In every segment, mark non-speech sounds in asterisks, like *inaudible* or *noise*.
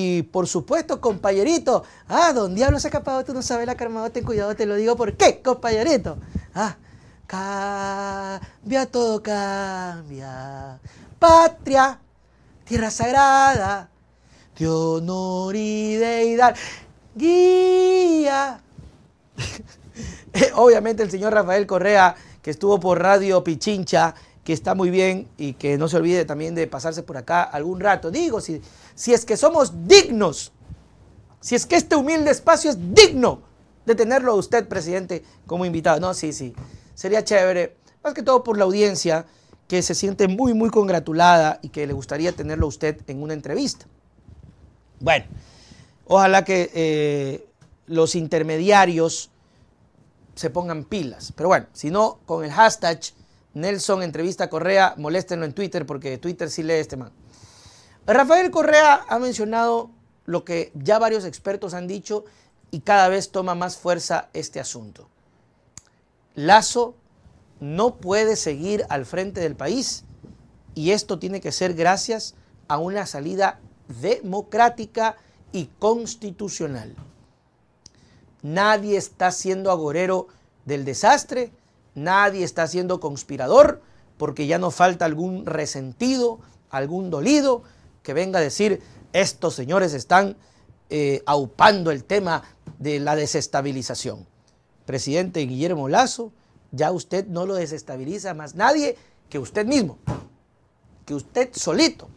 Y por supuesto, compañerito. Ah, don Diablo se ha escapado, tú no sabes la carmado, ten cuidado, te lo digo por qué, compañerito. Ah, cambia todo, cambia. Patria, tierra sagrada, de honor y deidad. Guía. *laughs* Eh, obviamente el señor Rafael Correa, que estuvo por Radio Pichincha, que está muy bien y que no se olvide también de pasarse por acá algún rato. Digo, si, si es que somos dignos, si es que este humilde espacio es digno de tenerlo a usted, presidente, como invitado. No, sí, sí, sería chévere, más que todo por la audiencia que se siente muy, muy congratulada y que le gustaría tenerlo a usted en una entrevista. Bueno, ojalá que eh, los intermediarios se pongan pilas. Pero bueno, si no, con el hashtag Nelson, entrevista a Correa, moléstenlo en Twitter porque Twitter sí lee este man. Rafael Correa ha mencionado lo que ya varios expertos han dicho y cada vez toma más fuerza este asunto. Lazo no puede seguir al frente del país y esto tiene que ser gracias a una salida democrática y constitucional. Nadie está siendo agorero del desastre Nadie está siendo conspirador porque ya no falta algún resentido, algún dolido que venga a decir, estos señores están eh, aupando el tema de la desestabilización. Presidente Guillermo Lazo, ya usted no lo desestabiliza más nadie que usted mismo, que usted solito.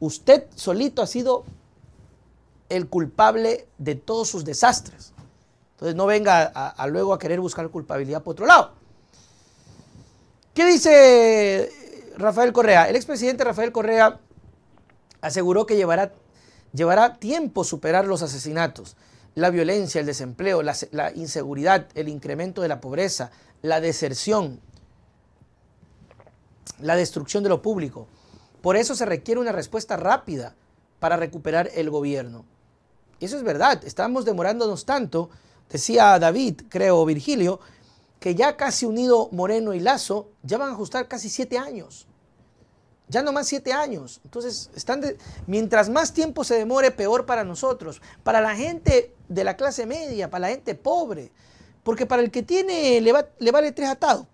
Usted solito ha sido el culpable de todos sus desastres. Entonces no venga luego a querer buscar culpabilidad por otro lado. ¿Qué dice Rafael Correa? El expresidente Rafael Correa aseguró que llevará, llevará tiempo superar los asesinatos, la violencia, el desempleo, la, la inseguridad, el incremento de la pobreza, la deserción, la destrucción de lo público. Por eso se requiere una respuesta rápida para recuperar el gobierno. Eso es verdad, estamos demorándonos tanto, decía David, creo, Virgilio, que ya casi unido Moreno y Lazo, ya van a ajustar casi siete años. Ya nomás siete años. Entonces, están mientras más tiempo se demore, peor para nosotros, para la gente de la clase media, para la gente pobre. Porque para el que tiene, le, vale tres atados.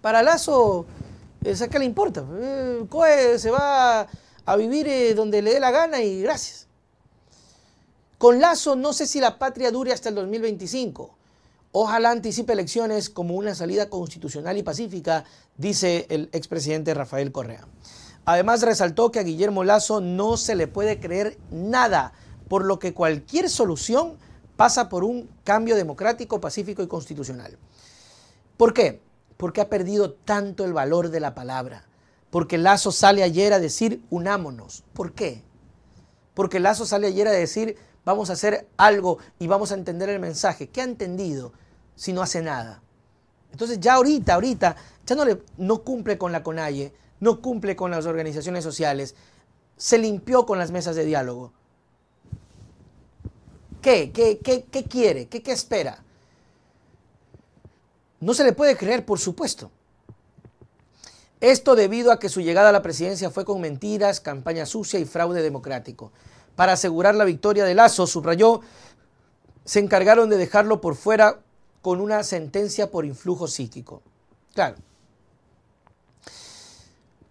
Para Lazo, eh, ¿a qué le importa? Eh, se va a vivir eh, donde le dé la gana y gracias. Con Lazo, no sé si la patria dure hasta el 2025. Ojalá anticipe elecciones como una salida constitucional y pacífica, dice el expresidente Rafael Correa. Además resaltó que a Guillermo Lazo no se le puede creer nada, por lo que cualquier solución pasa por un cambio democrático, pacífico y constitucional. ¿Por qué? Porque ha perdido tanto el valor de la palabra. Porque Lazo sale ayer a decir unámonos. ¿Por qué? Porque Lazo sale ayer a decir vamos a hacer algo y vamos a entender el mensaje. ¿Qué ha entendido si no hace nada? Entonces ya ahorita, ahorita, ya no, cumple con la CONAIE, no cumple con las organizaciones sociales, se limpió con las mesas de diálogo. ¿Qué? ¿Qué, quiere? ¿Qué espera? No se le puede creer, por supuesto. Esto debido a que su llegada a la presidencia fue con mentiras, campaña sucia y fraude democrático para asegurar la victoria de Lazo, subrayó, se encargaron de dejarlo por fuera con una sentencia por influjo psíquico. Claro.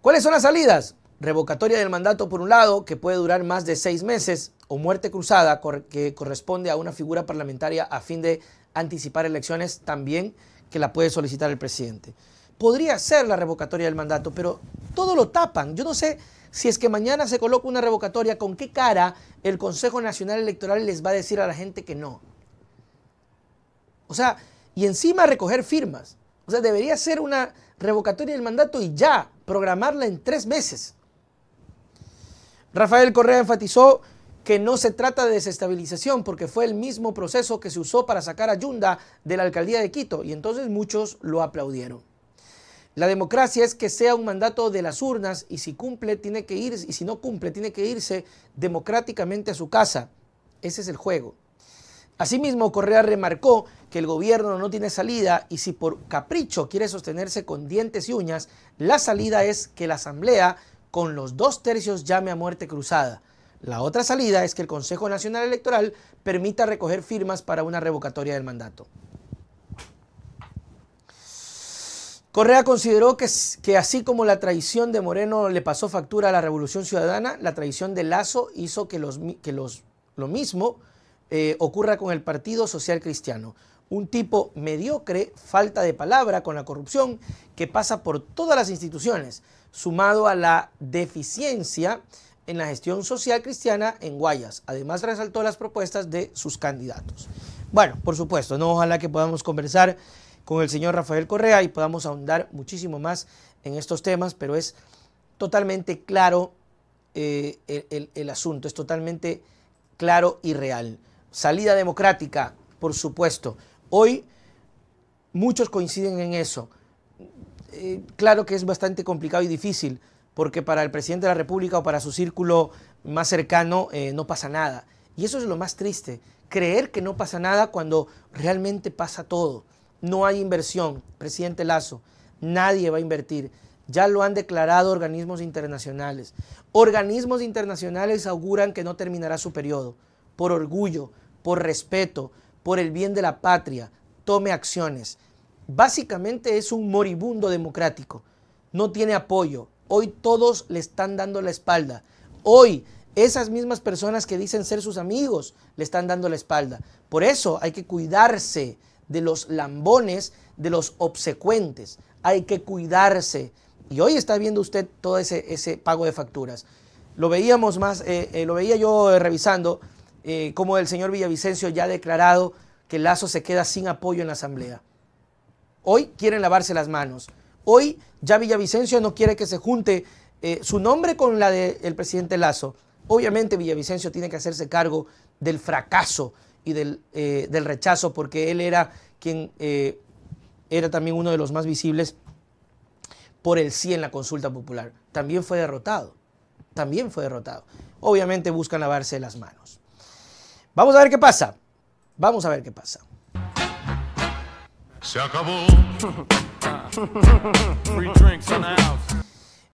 ¿Cuáles son las salidas? Revocatoria del mandato por un lado, que puede durar más de seis meses, o muerte cruzada, que corresponde a una figura parlamentaria a fin de anticipar elecciones también, que la puede solicitar el presidente podría ser la revocatoria del mandato, pero todo lo tapan. Yo no sé si es que mañana se coloca una revocatoria, ¿con qué cara el Consejo Nacional Electoral les va a decir a la gente que no? O sea, y encima recoger firmas. O sea, debería ser una revocatoria del mandato y ya, programarla en tres meses. Rafael Correa enfatizó que no se trata de desestabilización porque fue el mismo proceso que se usó para sacar a Yunda de la alcaldía de Quito y entonces muchos lo aplaudieron. La democracia es que sea un mandato de las urnas y si cumple tiene que irse, y si no cumple tiene que irse democráticamente a su casa. Ese es el juego. Asimismo, Correa remarcó que el gobierno no tiene salida y si por capricho quiere sostenerse con dientes y uñas, la salida es que la Asamblea con los dos tercios llame a muerte cruzada. La otra salida es que el Consejo Nacional Electoral permita recoger firmas para una revocatoria del mandato. Correa consideró que, así como la traición de Moreno le pasó factura a la Revolución Ciudadana, la traición de Lazo hizo que, los, lo mismo eh, ocurra con el Partido Social Cristiano. Un tipo mediocre, falta de palabra con la corrupción que pasa por todas las instituciones, sumado a la deficiencia en la gestión social cristiana en Guayas. Además resaltó las propuestas de sus candidatos. Bueno, por supuesto, no ojalá que podamos conversar con el señor Rafael Correa y podamos ahondar muchísimo más en estos temas, pero es totalmente claro eh, el, asunto, es totalmente claro y real. Salida democrática, por supuesto. Hoy muchos coinciden en eso. Eh, claro que es bastante complicado y difícil, porque para el presidente de la República o para su círculo más cercano eh, no pasa nada. Y eso es lo más triste, creer que no pasa nada cuando realmente pasa todo. No hay inversión, presidente Lazo. Nadie va a invertir. Ya lo han declarado organismos internacionales. Organismos internacionales auguran que no terminará su periodo. Por orgullo, por respeto, por el bien de la patria, tome acciones. Básicamente es un moribundo democrático. No tiene apoyo. Hoy todos le están dando la espalda. Hoy esas mismas personas que dicen ser sus amigos le están dando la espalda. Por eso hay que cuidarse de los lambones, de los obsecuentes. Hay que cuidarse. Y hoy está viendo usted todo ese, ese pago de facturas. Lo veíamos más, eh, eh, lo veía yo eh, revisando como cómo el señor Villavicencio ya ha declarado que Lazo se queda sin apoyo en la Asamblea. Hoy quieren lavarse las manos. Hoy ya Villavicencio no quiere que se junte su nombre con la del presidente Lazo. Obviamente Villavicencio tiene que hacerse cargo del fracaso y del, eh, del rechazo, porque él era quien eh, era también uno de los más visibles por el sí en la consulta popular. También fue derrotado, también fue derrotado. Obviamente buscan lavarse las manos. Vamos a ver qué pasa, vamos a ver qué pasa. Se acabó. *laughs* Free drinks